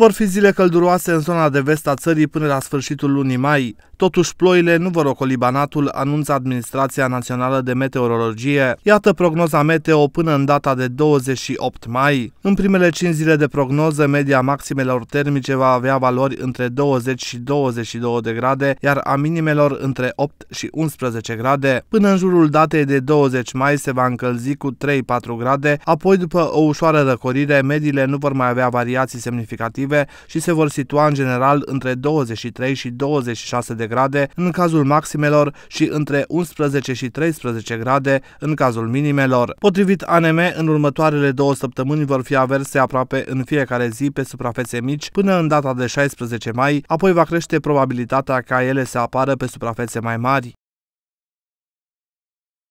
Vor fi zile călduroase în zona de vest a țării până la sfârșitul lunii mai. Totuși, ploile nu vor ocoli banatul, anunță Administrația Națională de Meteorologie. Iată prognoza meteo până în data de 28 mai. În primele 5 zile de prognoză, media maximelor termice va avea valori între 20 și 22 de grade, iar a minimelor între 8 și 11 grade. Până în jurul datei de 20 mai se va încălzi cu 3-4 grade, apoi după o ușoară răcorire, mediile nu vor mai avea variații semnificative respective și se vor situa în general între 23 și 26 de grade în cazul maximelor și între 11 și 13 grade în cazul minimelor. Potrivit ANM, în următoarele două săptămâni vor fi averse aproape în fiecare zi pe suprafețe mici până în data de 16 mai, apoi va crește probabilitatea ca ele să apară pe suprafețe mai mari.